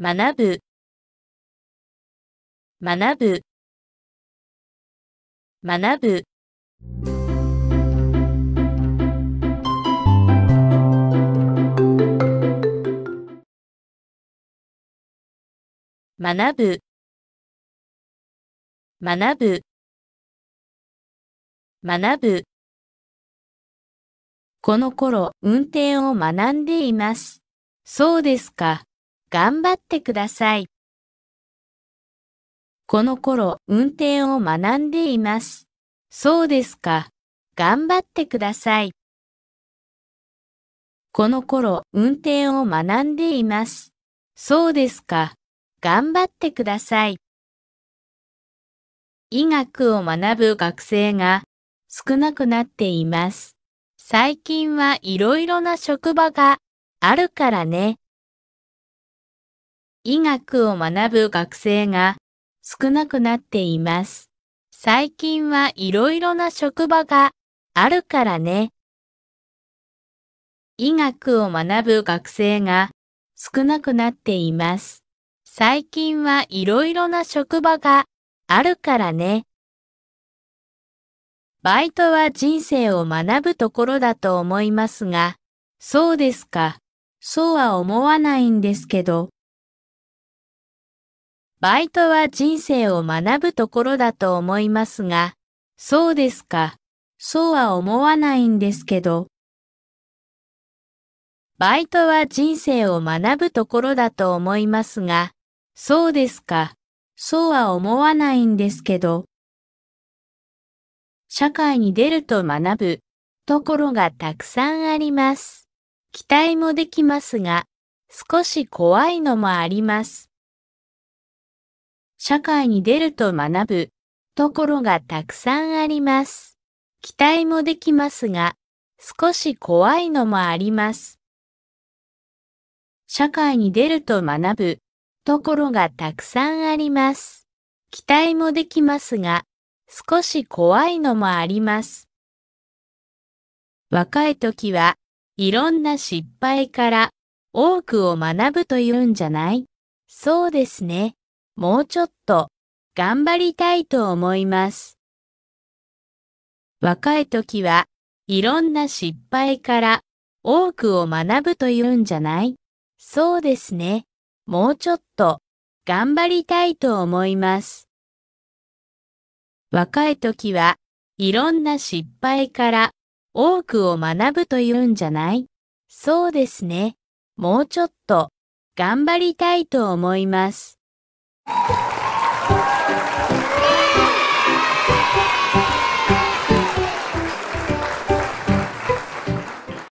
学ぶ学ぶ学ぶ学ぶ学ぶ学ぶこの頃、運転を学んでいます。そうですか。頑張ってください。この頃、運転を学んでいます。そうですか。頑張ってください。この頃、運転を学んでいます。そうですか。頑張ってください。医学を学ぶ学生が少なくなっています。最近はいろいろな職場があるからね。医学を学ぶ学生が少なくなっています。最近はいろいろな職場があるからね。医学を学ぶ学生が少なくなっています。最近はいろいろな職場があるからね。バイトは人生を学ぶところだと思いますが、そうですか。そうは思わないんですけど。バイトは人生を学ぶところだと思いますが、そうですか。そうは思わないんですけど。バイトは人生を学ぶところだと思いますが、そうですか。そうは思わないんですけど。社会に出ると学ぶところがたくさんあります。期待もできますが、少し怖いのもあります。社会に出ると学ぶところがたくさんあります。期待もできますが、少し怖いのもあります。社会に出ると学ぶところがたくさんあります。期待もできますが、少し怖いのもあります。若い時はいろんな失敗から多くを学ぶというんじゃないそうですね。もうちょっと頑張りたいと思います。若い時はいろんな失敗から多くを学ぶというんじゃないそうですね。もうちょっと頑張りたいと思います。若い時はいろんな失敗から多くを学ぶというんじゃないそうですね。もうちょっと頑張りたいと思います。you